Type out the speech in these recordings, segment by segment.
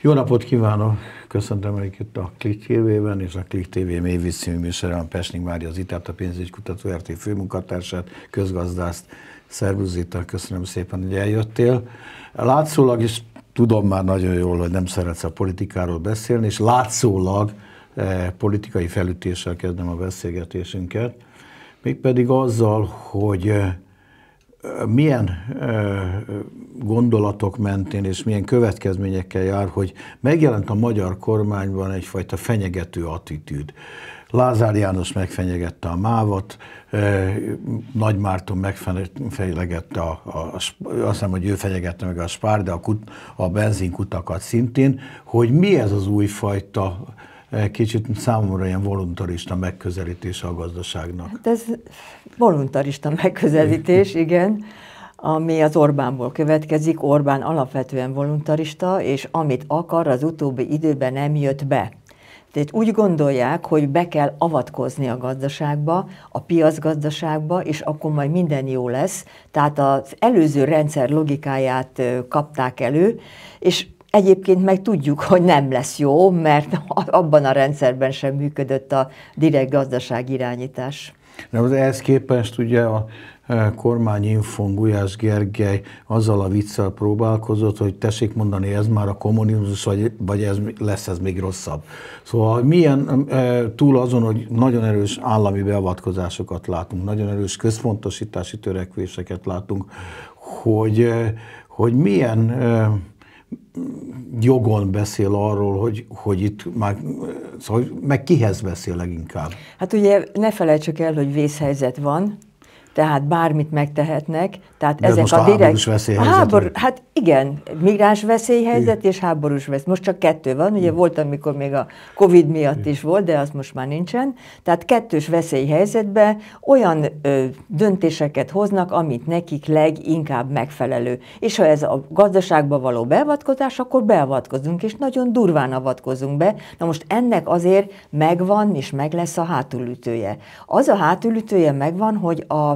Jó napot kívánok! Köszöntöm Önöket itt a Klik TV-ben és a Klik TV mélyvíz című műsorában Pesnik Mária Zitát, a pénzügykutató RT főmunkatársát, közgazdászt. Szervusz Zita, köszönöm szépen, hogy eljöttél. Látszólag is tudom már nagyon jól, hogy nem szeretsz a politikáról beszélni, és látszólag eh, politikai felütéssel kezdem a beszélgetésünket, mégpedig azzal, hogy eh, milyen gondolatok mentén és milyen következményekkel jár, hogy megjelent a magyar kormányban egyfajta fenyegető attitűd. Lázár János megfenyegette a mávat, Nagy Márton megfenyegette, a, a, azt hiszem, hogy ő fenyegette meg a spár, de a, kut, a benzinkutakat szintén, hogy mi ez az újfajta fajta Eh, kicsit számomra ilyen voluntarista megközelítés a gazdaságnak. Hát ez voluntarista megközelítés, igen, ami az Orbánból következik. Orbán alapvetően voluntarista, és amit akar, az utóbbi időben nem jött be. Tehát úgy gondolják, hogy be kell avatkozni a gazdaságba, a piacgazdaságba, és akkor majd minden jó lesz. Tehát az előző rendszer logikáját kapták elő, és Egyébként meg tudjuk, hogy nem lesz jó, mert abban a rendszerben sem működött a direkt gazdaságirányítás. De az ehhez képest ugye a e, kormányinfon Gulyás Gergely azzal a viccel próbálkozott, hogy tessék mondani, ez már a kommunizmus, vagy, vagy ez lesz ez még rosszabb. Szóval milyen e, túl azon, hogy nagyon erős állami beavatkozásokat látunk, nagyon erős központosítási törekvéseket látunk, hogy, e, hogy milyen jogon beszél arról, hogy, hogy itt már, szóval meg kihez beszél leginkább? Hát ugye ne felejtsük el, hogy vészhelyzet van, tehát bármit megtehetnek. Tehát De ezek most a, a direkt... veszélyhelyzet. Hábor... Hát igen, migráns veszélyhelyzet igen. és háborús veszély. Most csak kettő van, ugye igen. volt, amikor még a Covid miatt igen. is volt, de az most már nincsen. Tehát kettős veszélyhelyzetben olyan ö, döntéseket hoznak, amit nekik leginkább megfelelő. És ha ez a gazdaságba való beavatkozás, akkor beavatkozunk, és nagyon durván avatkozunk be. Na most ennek azért megvan és meg lesz a hátulütője. Az a hátulütője megvan, hogy a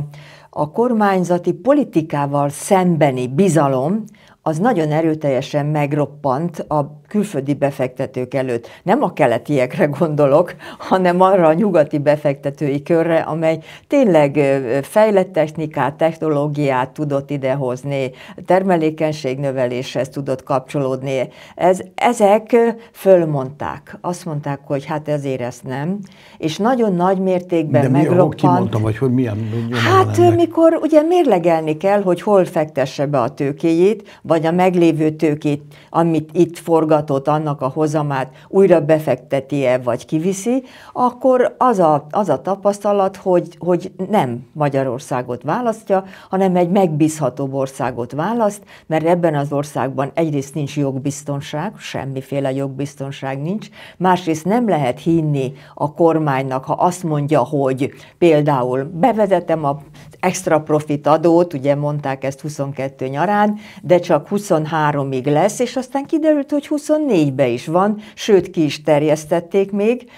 a kormányzati politikával szembeni bizalom az nagyon erőteljesen megroppant a külföldi befektetők előtt. Nem a keletiekre gondolok, hanem arra a nyugati befektetői körre, amely tényleg fejlett technikát, technológiát tudott idehozni, termelékenység növeléshez tudott kapcsolódni. Ez, ezek fölmondták. Azt mondták, hogy hát ezért ezt nem. És nagyon nagy mértékben De mi, megroppant. Hol vagy hogy milyen, milyen Hát ennek? mikor ugye mérlegelni kell, hogy hol fektesse be a tőkéjét, vagy a meglévő tőkét, amit itt forgat kamatot, annak a hozamát újra befekteti-e, vagy kiviszi, akkor az a, az a tapasztalat, hogy, hogy nem Magyarországot választja, hanem egy megbízhatóbb országot választ, mert ebben az országban egyrészt nincs jogbiztonság, semmiféle jogbiztonság nincs, másrészt nem lehet hinni a kormánynak, ha azt mondja, hogy például bevezetem a extra profit adót, ugye mondták ezt 22 nyarán, de csak 23-ig lesz, és aztán kiderült, hogy 20 24-ben is van, sőt ki is terjesztették még,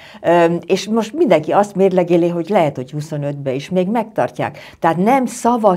és most mindenki azt mérlegéli, hogy lehet, hogy 25-ben is még megtartják. Tehát nem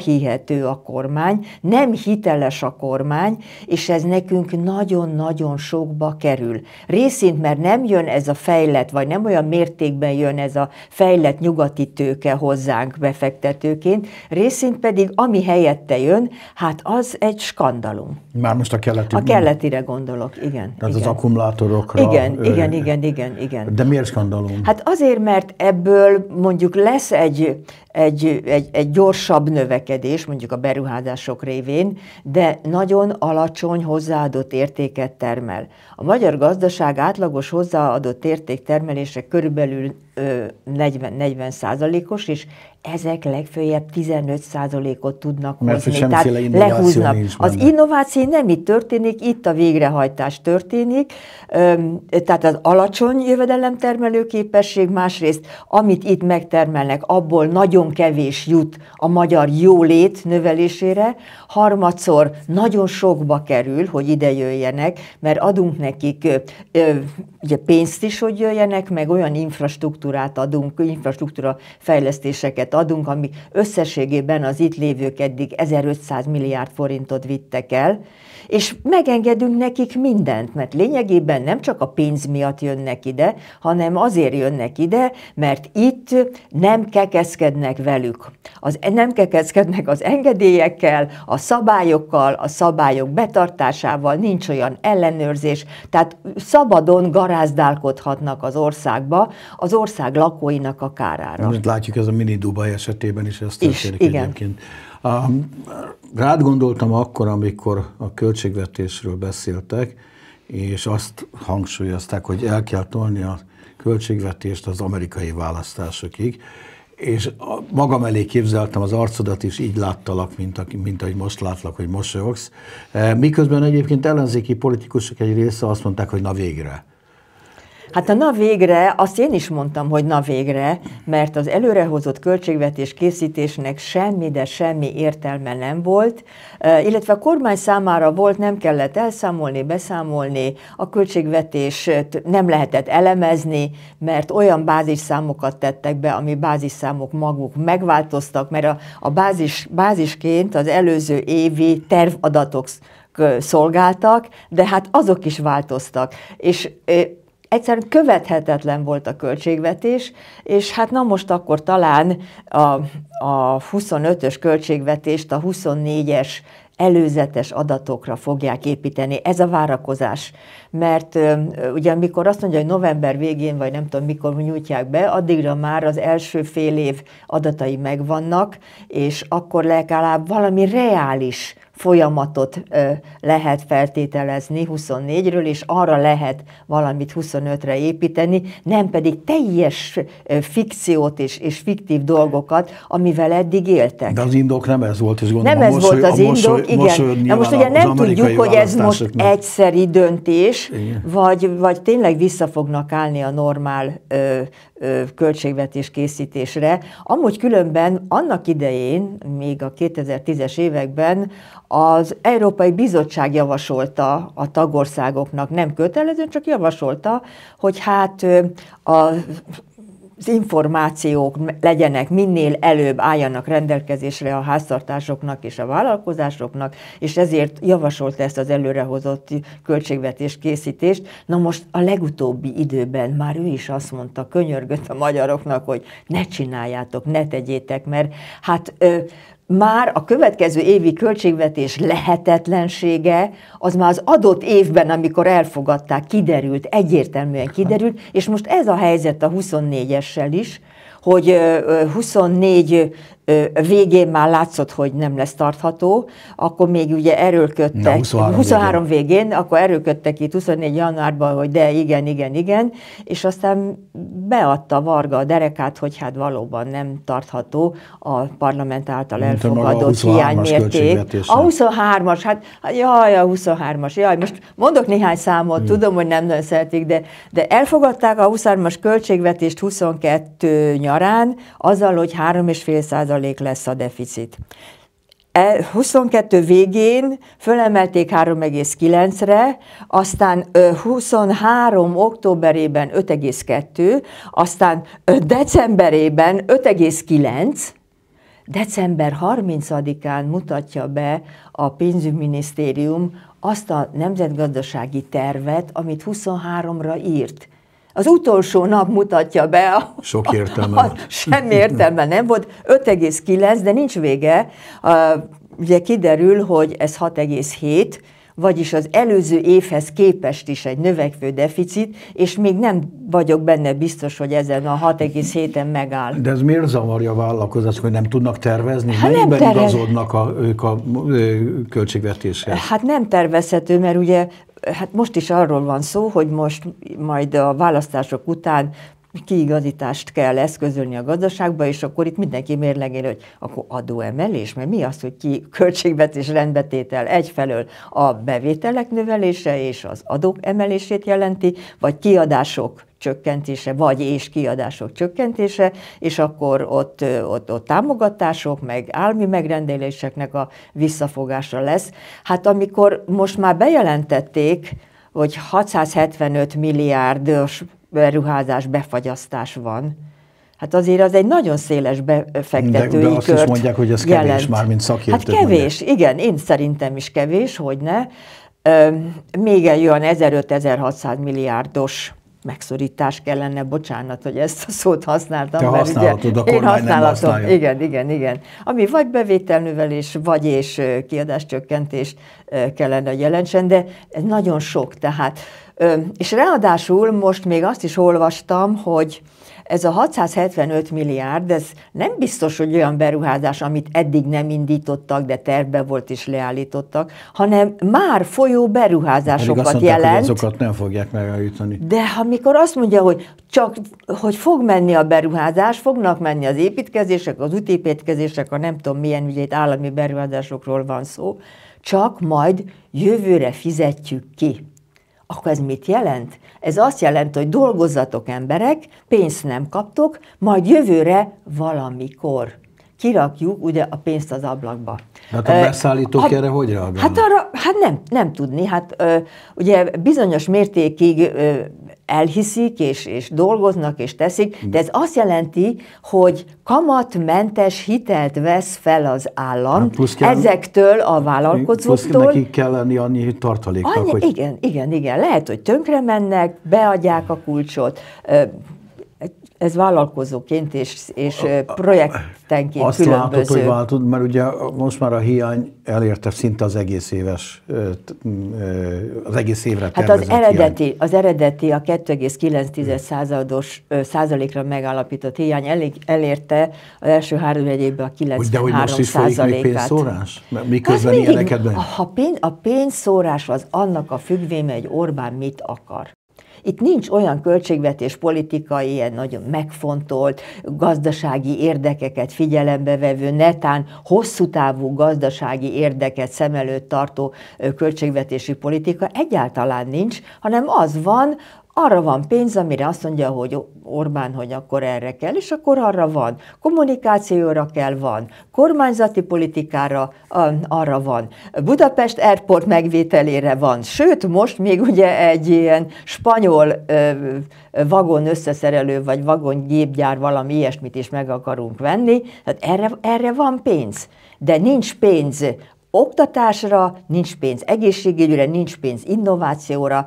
hihető a kormány, nem hiteles a kormány, és ez nekünk nagyon-nagyon sokba kerül. Részint, mert nem jön ez a fejlett, vagy nem olyan mértékben jön ez a fejlett nyugati tőke hozzánk befektetőként, részint pedig ami helyette jön, hát az egy skandalum. Már most a keleti. A keletire gondolok, igen igen. az akkumulátorokra. Igen, ö, igen, igen, igen, igen. De miért skandalom? Hát azért, mert ebből mondjuk lesz egy, egy, egy, egy gyorsabb növekedés, mondjuk a beruházások révén, de nagyon alacsony hozzáadott értéket termel. A magyar gazdaság átlagos hozzáadott érték termelése körülbelül 40, 40 százalékos, és ezek legfőjebb 15%-ot tudnak Mert hozni. Tehát lehúznak. Nincs benne. az innováció nem itt történik, itt a végrehajtás történik. Tehát az alacsony jövedelem képesség másrészt amit itt megtermelnek, abból nagyon kevés jut a magyar jólét növelésére, harmadszor nagyon sokba kerül, hogy ide jöjjenek, mert adunk nekik ugye pénzt is, hogy jöjjenek, meg olyan infrastruktúrát adunk, infrastruktúra fejlesztéseket adunk, ami összességében az itt lévők eddig 1500 milliárd forintot vittek el, és megengedünk nekik mindent, mert lényegében nem csak a pénz miatt jönnek ide, hanem azért jönnek ide, mert itt nem kekeszkednek velük. Az, nem kekeszkednek az engedélyekkel, a szabályokkal, a szabályok betartásával, nincs olyan ellenőrzés, tehát szabadon garázdálkodhatnak az országba, az ország lakóinak a kárára. Most látjuk ez a mini Dubaj esetében is, ezt történik is, igen. egyébként. Rád gondoltam akkor, amikor a költségvetésről beszéltek, és azt hangsúlyozták, hogy el kell tolni a költségvetést az amerikai választásokig, és magam elé képzeltem az arcodat, és így láttalak, mint, mint ahogy most látlak, hogy mosolyogsz. E, miközben egyébként ellenzéki politikusok egy része azt mondták, hogy na végre Hát a na végre, azt én is mondtam, hogy na végre, mert az előrehozott költségvetés készítésnek semmi, de semmi értelme nem volt, illetve a kormány számára volt, nem kellett elszámolni, beszámolni, a költségvetést nem lehetett elemezni, mert olyan bázisszámokat tettek be, ami bázisszámok maguk megváltoztak, mert a, a bázis, bázisként az előző évi tervadatok szolgáltak, de hát azok is változtak. És egyszerűen követhetetlen volt a költségvetés, és hát na most akkor talán a, a 25-ös költségvetést a 24-es előzetes adatokra fogják építeni. Ez a várakozás. Mert ugye amikor azt mondja, hogy november végén, vagy nem tudom mikor nyújtják be, addigra már az első fél év adatai megvannak, és akkor legalább valami reális folyamatot lehet feltételezni 24-ről, és arra lehet valamit 25-re építeni, nem pedig teljes fikciót és, és fiktív dolgokat, amivel eddig éltek. De az indok nem ez volt, és gondolom. Nem ez volt az indok, igen. Na most ugye nem tudjuk, hogy ez most egyszeri döntés, vagy, vagy tényleg vissza fognak állni a normál ö, ö, költségvetés készítésre. Amúgy különben annak idején, még a 2010-es években az Európai Bizottság javasolta a tagországoknak, nem kötelező, csak javasolta, hogy hát a az információk legyenek minél előbb álljanak rendelkezésre a háztartásoknak és a vállalkozásoknak, és ezért javasolta ezt az előrehozott költségvetés készítést. Na most a legutóbbi időben már ő is azt mondta, könyörgött a magyaroknak, hogy ne csináljátok, ne tegyétek, mert hát ö, már a következő évi költségvetés lehetetlensége az már az adott évben, amikor elfogadták, kiderült, egyértelműen kiderült, és most ez a helyzet a 24-essel is, hogy 24 végén már látszott, hogy nem lesz tartható, akkor még ugye erőlködtek, Na, 23, 23 végén. végén, akkor erőlködtek itt 24 januárban, hogy de igen, igen, igen, és aztán beadta Varga a derekát, hogy hát valóban nem tartható a parlament által elfogadott hiánymérték. A 23-as, hát, hát jaj, a 23-as, jaj, most mondok néhány számot, hmm. tudom, hogy nem nagyon szeretik, de, de elfogadták a 23-as költségvetést 22 nyar, nyarán, azzal, hogy 3,5 százalék lesz a deficit. 22 e, végén fölemelték 3,9-re, aztán 23 októberében 5,2, aztán decemberében 5,9, december 30-án mutatja be a pénzügyminisztérium azt a nemzetgazdasági tervet, amit 23-ra írt. Az utolsó nap mutatja be a... Sok értelme. A, a, semmi értelme nem volt. 5,9, de nincs vége. A, ugye kiderül, hogy ez 6,7, vagyis az előző évhez képest is egy növekvő deficit, és még nem vagyok benne biztos, hogy ezen a 6,7-en megáll. De ez miért zavarja a vállalkozást, hogy nem tudnak tervezni? Hát nem tervez... igazodnak a, ők a költségvetéshez? Hát nem tervezhető, mert ugye hát most is arról van szó, hogy most majd a választások után kiigazítást kell eszközölni a gazdaságba, és akkor itt mindenki mérlegél, hogy akkor adóemelés, mert mi az, hogy ki költségvetés rendbetétel egyfelől a bevételek növelése és az adók emelését jelenti, vagy kiadások csökkentése, vagy és kiadások csökkentése, és akkor ott, ott, ott támogatások, meg állami megrendeléseknek a visszafogása lesz. Hát amikor most már bejelentették, hogy 675 milliárdos beruházás befagyasztás van, Hát azért az egy nagyon széles befektetői de, de azt kört is mondják, hogy ez jelent. kevés már, mint szakértők. Hát kevés, mondják. igen, én szerintem is kevés, hogy ne. még egy olyan 1500-1600 milliárdos megszorítás kellene, bocsánat, hogy ezt a szót használtam. Te mert ugye, a én használatom. Nem igen, igen, igen. Ami vagy bevételnövelés, vagy és kiadáscsökkentés kellene jelentsen, de nagyon sok, tehát. És ráadásul most még azt is olvastam, hogy ez a 675 milliárd, ez nem biztos, hogy olyan beruházás, amit eddig nem indítottak, de terve volt és leállítottak, hanem már folyó beruházásokat Pedig azt mondták, jelent. Hogy azokat nem fogják megállítani. De amikor azt mondja, hogy csak, hogy fog menni a beruházás, fognak menni az építkezések, az útépítkezések, a nem tudom milyen, ügyét állami beruházásokról van szó, csak majd jövőre fizetjük ki. Akkor ez mit jelent? Ez azt jelenti, hogy dolgozzatok emberek, pénzt nem kaptok, majd jövőre valamikor kirakjuk ugye a pénzt az ablakba. Hát a beszállítók hát, erre hogy reagálnak? Hát arra, hát nem, nem tudni. Hát ugye bizonyos mértékig elhiszik, és, és dolgoznak, és teszik, mm. de ez azt jelenti, hogy kamatmentes hitelt vesz fel az állam hát plusz kell, ezektől a vállalkozóktól. Plusz neki kell lenni annyi tartaléknak, annyi, hogy... Igen, igen, igen. Lehet, hogy tönkre mennek, beadják a kulcsot, ez vállalkozóként és, és projektenként Azt különböző. Látod, hogy váltod, mert ugye most már a hiány elérte szinte az egész éves, az egész évre Hát az eredeti, hiány. az eredeti a 2,9 hmm. százalékra megállapított hiány elég, elérte az első három évben a 93 De hogy most is folyik még pénzszórás? Miközben hát mindig, Ha pénz, a pénzszórás az annak a függvénye, hogy Orbán mit akar. Itt nincs olyan költségvetés politikai, ilyen nagyon megfontolt, gazdasági érdekeket figyelembe vevő, netán hosszú távú gazdasági érdeket szem előtt tartó költségvetési politika egyáltalán nincs, hanem az van, arra van pénz, amire azt mondja, hogy Orbán, hogy akkor erre kell, és akkor arra van. Kommunikációra kell, van. Kormányzati politikára arra van. Budapest Airport megvételére van. Sőt, most még ugye egy ilyen spanyol ö, vagon összeszerelő, vagy vagon gépgyár, valami ilyesmit is meg akarunk venni. Tehát erre, erre van pénz. De nincs pénz oktatásra, nincs pénz egészségügyre, nincs pénz innovációra,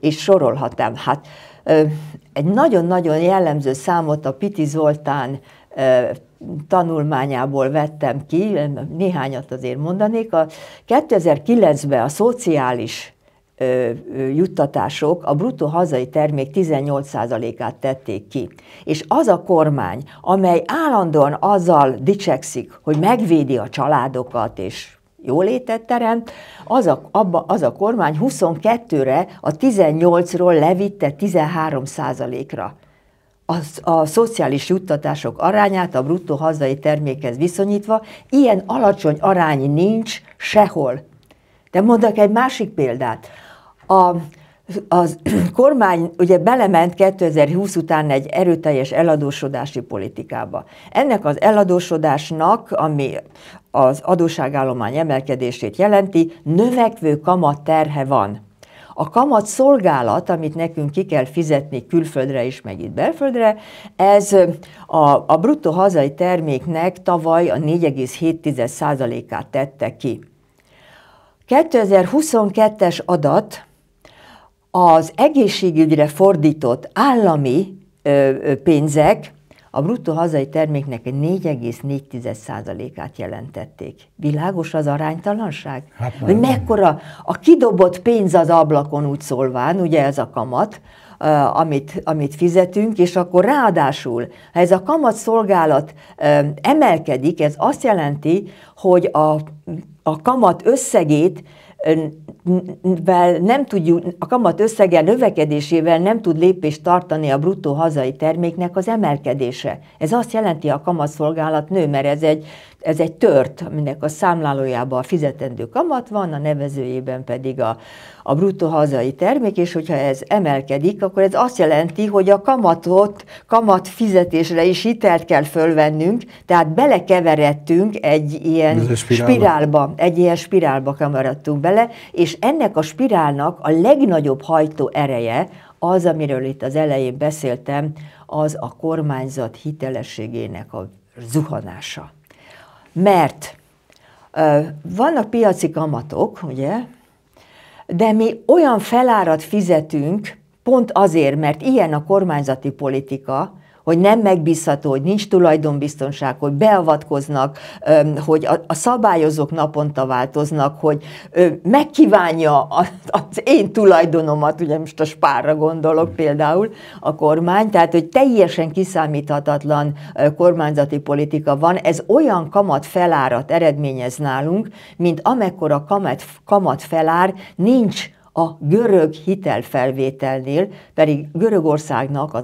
és sorolhatnám. Hát egy nagyon-nagyon jellemző számot a Piti Zoltán tanulmányából vettem ki, néhányat azért mondanék. A 2009-ben a szociális juttatások a bruttó hazai termék 18%-át tették ki. És az a kormány, amely állandóan azzal dicsekszik, hogy megvédi a családokat, és jólétet teremt, az a, abba, az a kormány 22-re a 18-ról levitte 13 ra a, a szociális juttatások arányát a bruttó hazai termékhez viszonyítva, ilyen alacsony arány nincs sehol. De mondok egy másik példát. A, a kormány ugye belement 2020 után egy erőteljes eladósodási politikába. Ennek az eladósodásnak, ami az adósságállomány emelkedését jelenti, növekvő kamat terhe van. A kamat szolgálat, amit nekünk ki kell fizetni külföldre is, meg itt belföldre, ez a, a bruttó hazai terméknek tavaly a 4,7%-át tette ki. 2022-es adat az egészségügyre fordított állami ö, ö, pénzek a bruttó hazai terméknek 4,4%-át jelentették. Világos az aránytalanság? Hát nem, Hogy mekkora a kidobott pénz az ablakon úgy szólván, ugye ez a kamat, amit, amit fizetünk, és akkor ráadásul, ha ez a kamatszolgálat emelkedik, ez azt jelenti, hogy a, a kamat összegét nem tudjuk, a kamat összege növekedésével nem tud lépést tartani a bruttó hazai terméknek az emelkedése. Ez azt jelenti, a kamatszolgálat nő, mert ez egy ez egy tört, aminek a számlálójában a fizetendő kamat van, a nevezőjében pedig a, a bruttó hazai termék, és hogyha ez emelkedik, akkor ez azt jelenti, hogy a kamatot, kamat fizetésre is hitelt kell fölvennünk, tehát belekeveredtünk egy ilyen spirálba. spirálba, egy ilyen spirálba kamaradtunk bele, és ennek a spirálnak a legnagyobb hajtó ereje az, amiről itt az elején beszéltem, az a kormányzat hitelességének a zuhanása mert vannak piaci kamatok, ugye, de mi olyan felárat fizetünk, pont azért, mert ilyen a kormányzati politika, hogy nem megbízható, hogy nincs tulajdonbiztonság, hogy beavatkoznak, hogy a szabályozók naponta változnak, hogy megkívánja az én tulajdonomat, ugye most a spárra gondolok például a kormány, tehát hogy teljesen kiszámíthatatlan kormányzati politika van, ez olyan kamat felárat eredményez nálunk, mint amekkora kamat, kamat felár nincs a görög hitelfelvételnél pedig Görögországnak az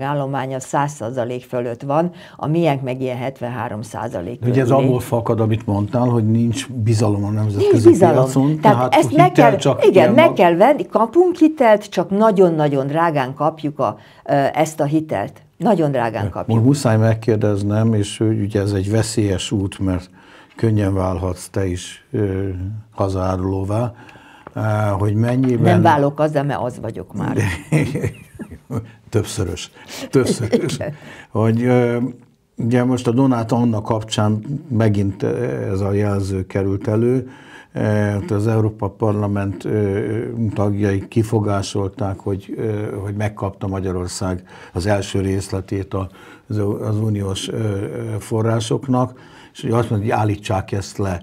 állománya 100% fölött van, a miénk meg ilyen 73 százalék. Ugye ez abból fakad, amit mondtál, hogy nincs bizalom a nemzetközi nincs bizalom. piacon. Tehát, tehát ezt meg kell, csak igen, meg kell venni, kapunk hitelt, csak nagyon-nagyon drágán kapjuk a, ezt a hitelt. Nagyon drágán kapjuk. Most muszáj megkérdeznem, és ugye ez egy veszélyes út, mert könnyen válhatsz te is ö, hazárulóvá, hogy mennyiben... Nem válok az, de mert az vagyok már. Többszörös. Többszörös. Hogy ugye most a Donát Anna kapcsán megint ez a jelző került elő, hát az Európa Parlament tagjai kifogásolták, hogy, hogy megkapta Magyarország az első részletét az uniós forrásoknak, és azt mondja, hogy állítsák ezt le.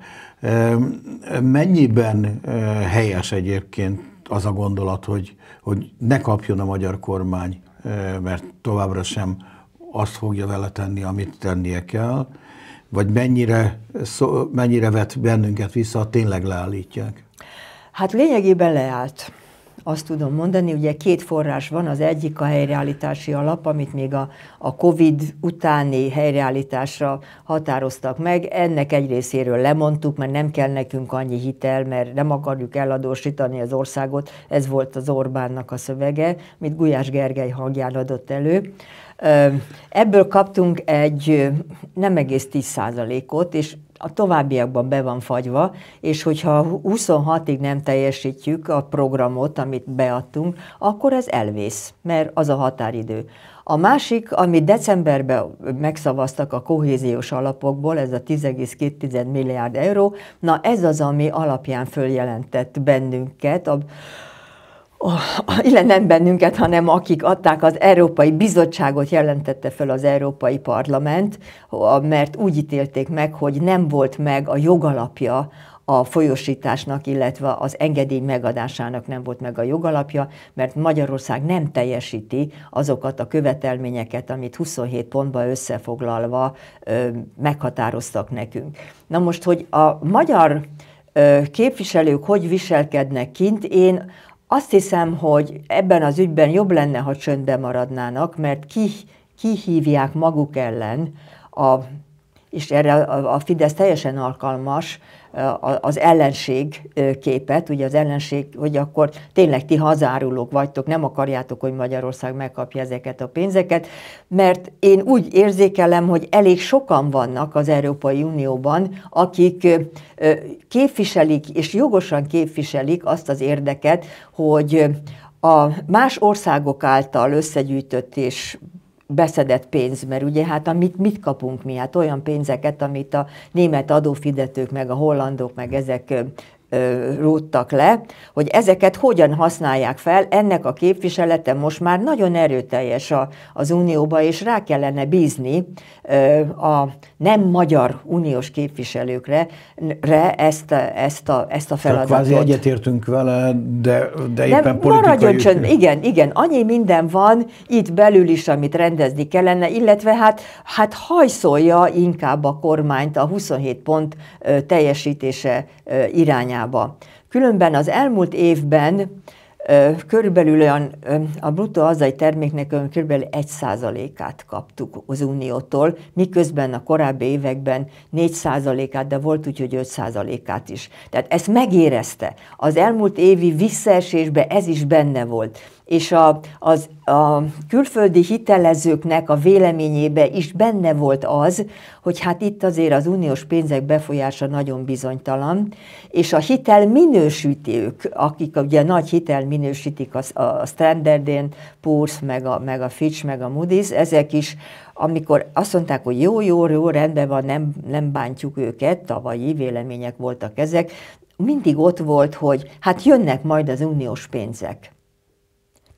Mennyiben eh, helyes egyébként az a gondolat, hogy, hogy ne kapjon a magyar kormány, eh, mert továbbra sem azt fogja vele tenni, amit tennie kell, vagy mennyire, szó, mennyire vet bennünket vissza, ha tényleg leállítják? Hát lényegében leállt azt tudom mondani, ugye két forrás van, az egyik a helyreállítási alap, amit még a, a COVID utáni helyreállításra határoztak meg. Ennek egy részéről lemondtuk, mert nem kell nekünk annyi hitel, mert nem akarjuk eladósítani az országot. Ez volt az Orbánnak a szövege, amit Gulyás Gergely hangján adott elő. Ebből kaptunk egy nem egész 10 ot és a továbbiakban be van fagyva, és hogyha 26-ig nem teljesítjük a programot, amit beadtunk, akkor ez elvész, mert az a határidő. A másik, amit decemberben megszavaztak a kohéziós alapokból, ez a 10,2 milliárd euró, na ez az, ami alapján följelentett bennünket, a, illen nem bennünket, hanem akik adták az Európai Bizottságot, jelentette fel az Európai Parlament, mert úgy ítélték meg, hogy nem volt meg a jogalapja a folyosításnak, illetve az engedély megadásának nem volt meg a jogalapja, mert Magyarország nem teljesíti azokat a követelményeket, amit 27 pontba összefoglalva ö, meghatároztak nekünk. Na most, hogy a magyar ö, képviselők hogy viselkednek kint, én azt hiszem, hogy ebben az ügyben jobb lenne, ha csöndbe maradnának, mert ki, kihívják maguk ellen, a, és erre a, a Fidesz teljesen alkalmas, az ellenség képet, ugye az ellenség, hogy akkor tényleg ti hazárulók vagytok, nem akarjátok, hogy Magyarország megkapja ezeket a pénzeket, mert én úgy érzékelem, hogy elég sokan vannak az Európai Unióban, akik képviselik, és jogosan képviselik azt az érdeket, hogy a más országok által összegyűjtött és beszedett pénz, mert ugye hát amit mit kapunk mi? Hát olyan pénzeket, amit a német adófidetők, meg a hollandok, meg ezek rúgtak le, hogy ezeket hogyan használják fel, ennek a képviselete most már nagyon erőteljes a, az Unióba, és rá kellene bízni a nem magyar uniós képviselőkre re ezt, ezt, a, ezt a feladatot. Tehát kvázi egyetértünk vele, de, de éppen de politikai... Maradjon csönd, igen, igen, annyi minden van itt belül is, amit rendezni kellene, illetve hát, hát hajszolja inkább a kormányt a 27 pont teljesítése irányába irányába. Különben az elmúlt évben körülbelül olyan a bruttó hazai terméknek körülbelül 1%-át kaptuk az Uniótól, miközben a korábbi években 4%-át, de volt úgy, hogy 5%-át is. Tehát ezt megérezte. Az elmúlt évi visszaesésben ez is benne volt és a, az, a külföldi hitelezőknek a véleményébe is benne volt az, hogy hát itt azért az uniós pénzek befolyása nagyon bizonytalan, és a hitel minősítők, akik ugye nagy hitel minősítik a, a Standard Poor's, meg a, meg a Fitch, meg a Moody's, ezek is amikor azt mondták, hogy jó, jó, jó, rendben van, nem, nem bántjuk őket, tavalyi vélemények voltak ezek, mindig ott volt, hogy hát jönnek majd az uniós pénzek.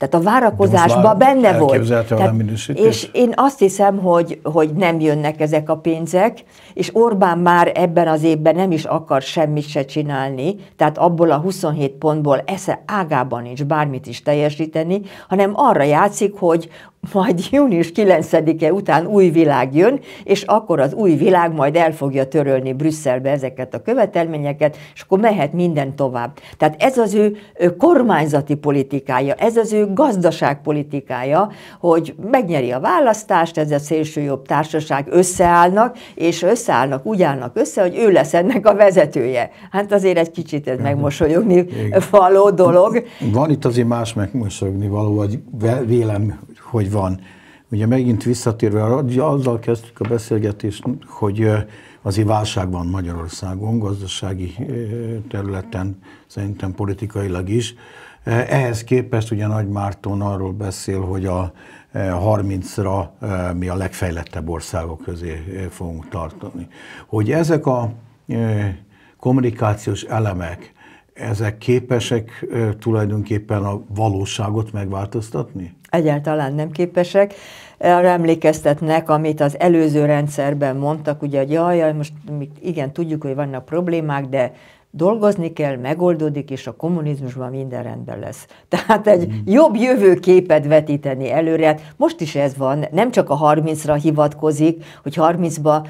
Tehát a várakozásban benne volt. Tehát, és én azt hiszem, hogy, hogy nem jönnek ezek a pénzek, és Orbán már ebben az évben nem is akar semmit se csinálni, tehát abból a 27 pontból esze ágában nincs bármit is teljesíteni, hanem arra játszik, hogy, majd június 9-e után új világ jön, és akkor az új világ majd el fogja törölni Brüsszelbe ezeket a követelményeket, és akkor mehet minden tovább. Tehát ez az ő kormányzati politikája, ez az ő gazdaságpolitikája, hogy megnyeri a választást, ez a szélsőjobb társaság összeállnak, és összeállnak, úgy állnak össze, hogy ő lesz ennek a vezetője. Hát azért egy kicsit ez megmosolyogni való dolog. Van itt azért más megmosolyogni való, vagy vélem hogy van. Ugye megint visszatérve, azzal kezdtük a beszélgetést, hogy azért válság van Magyarországon, gazdasági területen, szerintem politikailag is. Ehhez képest ugye Nagy Márton arról beszél, hogy a 30-ra mi a legfejlettebb országok közé fogunk tartani. Hogy ezek a kommunikációs elemek ezek képesek tulajdonképpen a valóságot megváltoztatni? Egyáltalán nem képesek. Arra emlékeztetnek, amit az előző rendszerben mondtak, ugye, hogy jaj, jaj, most igen, tudjuk, hogy vannak problémák, de dolgozni kell, megoldódik, és a kommunizmusban minden rendben lesz. Tehát egy mm. jobb jövőképet vetíteni előre. Hát most is ez van, nem csak a 30-ra hivatkozik, hogy 30-ba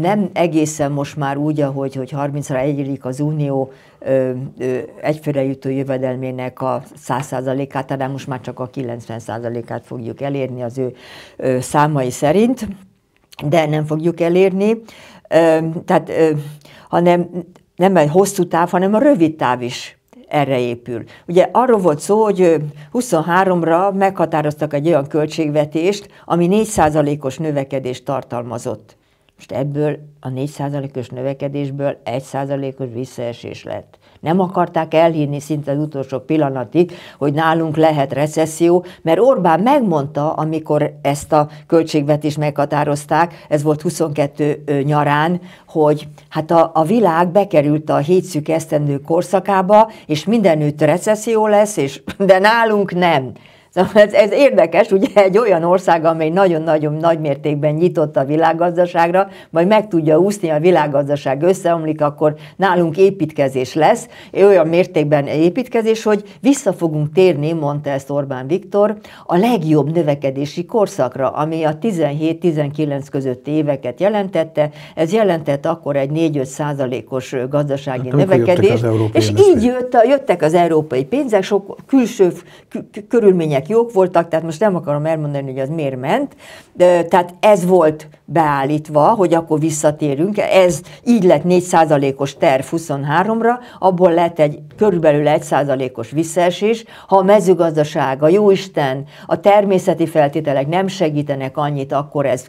nem egészen most már úgy, ahogy hogy 30-ra egyélik az unió egyfőre jutó jövedelmének a 100%-át, hanem most már csak a 90%-át fogjuk elérni az ő számai szerint, de nem fogjuk elérni. Tehát hanem nem egy hosszú táv, hanem a rövid táv is erre épül. Ugye arról volt szó, hogy 23-ra meghatároztak egy olyan költségvetést, ami 4%-os növekedést tartalmazott. Most ebből a 4%-os növekedésből 1%-os visszaesés lett. Nem akarták elhinni szinte az utolsó pillanatig, hogy nálunk lehet recesszió, mert Orbán megmondta, amikor ezt a költségvetést meghatározták, ez volt 22 nyarán, hogy hát a, a világ bekerült a hétszük esztendő korszakába, és mindenütt recesszió lesz, és, de nálunk nem. Szóval ez, ez érdekes, ugye egy olyan ország, amely nagyon-nagyon nagy mértékben nyitott a világgazdaságra, majd meg tudja úszni, a világgazdaság összeomlik, akkor nálunk építkezés lesz, olyan mértékben építkezés, hogy vissza fogunk térni, mondta ezt Orbán Viktor, a legjobb növekedési korszakra, ami a 17-19 közötti éveket jelentette, ez jelentett akkor egy 4-5 százalékos gazdasági hát, növekedést, és így jött, jöttek az európai pénzek, sok külső körülmények ezek jók voltak, tehát most nem akarom elmondani, hogy az miért ment, de, tehát ez volt beállítva, hogy akkor visszatérünk, ez így lett 4%-os terv 23-ra, abból lett egy körülbelül 1%-os visszaesés, ha a mezőgazdaság, a jóisten, a természeti feltételek nem segítenek annyit, akkor ez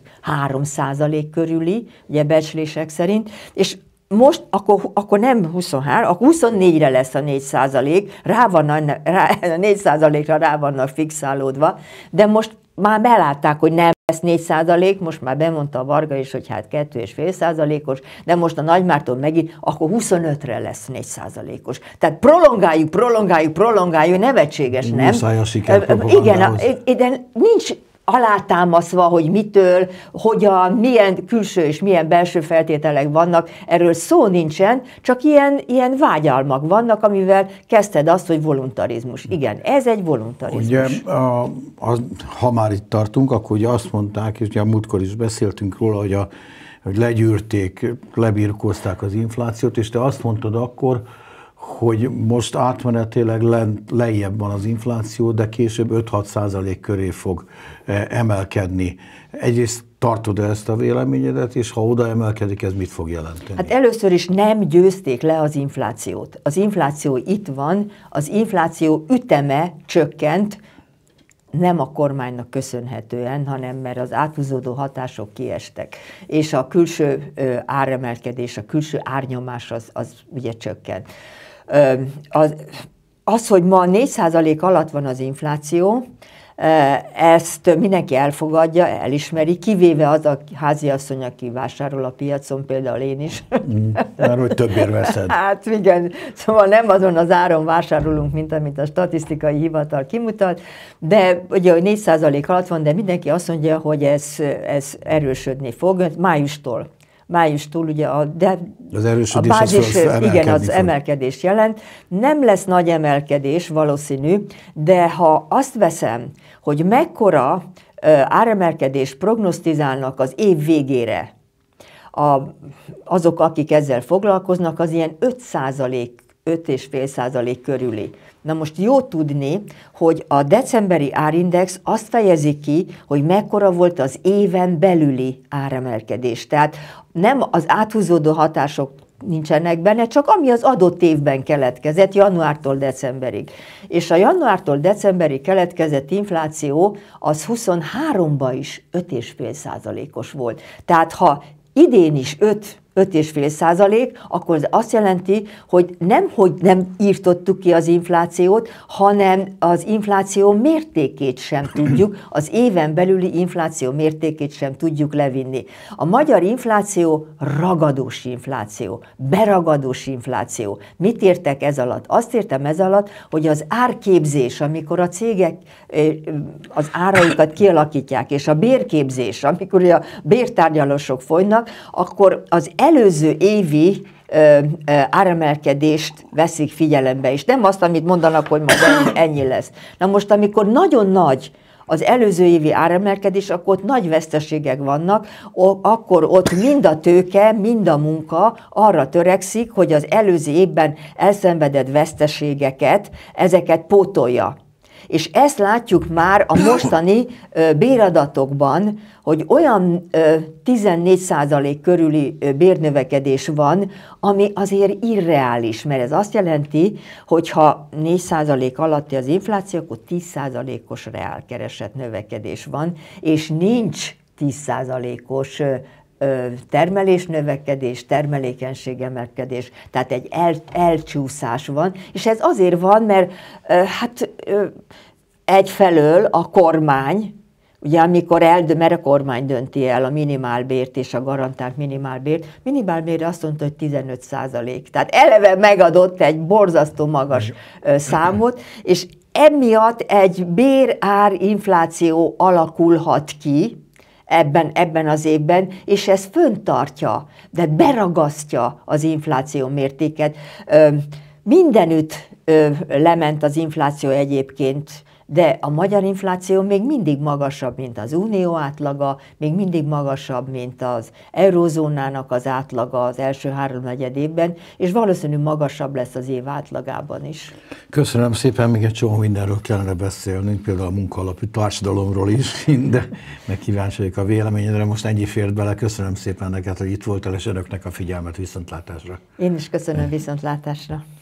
3% körüli, ugye becslések szerint, és most akkor, akkor nem 23, akkor 24-re lesz a 4 százalék, rá van a, rá, a 4 százalékra rá vannak fixálódva, de most már belátták, hogy nem lesz 4 százalék, most már bemondta a Varga is, hogy hát 2,5 százalékos, de most a Nagymártól megint, akkor 25-re lesz 4 százalékos. Tehát prolongáljuk, prolongáljuk, prolongáljuk, nevetséges, nem? Muszáj a siker Igen, de nincs, alátámaszva, hogy mitől, hogyan, milyen külső és milyen belső feltételek vannak, erről szó nincsen, csak ilyen, ilyen vágyalmak vannak, amivel kezdted azt, hogy voluntarizmus. Hm. Igen, ez egy voluntarizmus. Ugye, a, a, ha már itt tartunk, akkor ugye azt mondták, és ugye a múltkor is beszéltünk róla, hogy, a, hogy legyűrték, lebírkozták az inflációt, és te azt mondtad akkor, hogy most átmenetileg lent, lejjebb van az infláció, de később 5-6 százalék köré fog eh, emelkedni. Egyrészt tartod -e ezt a véleményedet, és ha oda emelkedik, ez mit fog jelenteni? Hát először is nem győzték le az inflációt. Az infláció itt van, az infláció üteme csökkent, nem a kormánynak köszönhetően, hanem mert az áthúzódó hatások kiestek, és a külső áremelkedés, a külső árnyomás az, az ugye csökkent. Az, hogy ma 4% alatt van az infláció, ezt mindenki elfogadja, elismeri, kivéve az a háziasszony, aki vásárol a piacon, például én is. Mm, mert hogy többért veszed. Hát igen, szóval nem azon az áron vásárolunk, mint amit a statisztikai hivatal kimutat, de ugye, hogy 4% alatt van, de mindenki azt mondja, hogy ez, ez erősödni fog, májustól májustól ugye a, de, az a bázis, az igen, az fog. emelkedés jelent. Nem lesz nagy emelkedés valószínű, de ha azt veszem, hogy mekkora áremelkedés prognosztizálnak az év végére, a, azok, akik ezzel foglalkoznak, az ilyen 5 5,5% körüli. Na most jó tudni, hogy a decemberi árindex azt fejezi ki, hogy mekkora volt az éven belüli áremelkedés. Tehát nem az áthúzódó hatások nincsenek benne, csak ami az adott évben keletkezett, januártól decemberig. És a januártól decemberi keletkezett infláció az 23-ban is 5,5 százalékos volt. Tehát ha idén is 5 5,5 százalék, akkor ez azt jelenti, hogy nem, hogy nem írtottuk ki az inflációt, hanem az infláció mértékét sem tudjuk, az éven belüli infláció mértékét sem tudjuk levinni. A magyar infláció ragadós infláció, beragadós infláció. Mit értek ez alatt? Azt értem ez alatt, hogy az árképzés, amikor a cégek az áraikat kialakítják, és a bérképzés, amikor a bértárgyalások folynak, akkor az előző évi áremelkedést veszik figyelembe, és nem azt, amit mondanak, hogy majd ennyi, ennyi lesz. Na most, amikor nagyon nagy az előző évi áremelkedés, akkor ott nagy veszteségek vannak, akkor ott mind a tőke, mind a munka arra törekszik, hogy az előző évben elszenvedett veszteségeket, ezeket pótolja. És ezt látjuk már a mostani béradatokban, hogy olyan 14% körüli bérnövekedés van, ami azért irreális, mert ez azt jelenti, hogy ha 4% alatti az infláció, akkor 10%-os reálkereset növekedés van, és nincs 10%-os termelésnövekedés, termelékenység emelkedés, tehát egy el, elcsúszás van, és ez azért van, mert hát egyfelől a kormány, Ugye amikor eldö, mert a kormány dönti el a minimálbért és a garantált minimálbért, minimálbér azt mondta, hogy 15 százalék. Tehát eleve megadott egy borzasztó magas számot, és emiatt egy bérár infláció alakulhat ki, ebben, ebben az évben, és ez föntartja, de beragasztja az infláció mértéket. Mindenütt lement az infláció egyébként de a magyar infláció még mindig magasabb, mint az unió átlaga, még mindig magasabb, mint az eurozónának az átlaga az első három évben, és valószínű magasabb lesz az év átlagában is. Köszönöm szépen, még egy csomó mindenről kellene beszélnünk, például a munkaalapú társadalomról is, de meg kíváncsi vagyok a véleményedre. Most ennyi fért bele, köszönöm szépen neked, hogy itt voltál, és önöknek a figyelmet viszontlátásra. Én is köszönöm viszontlátásra.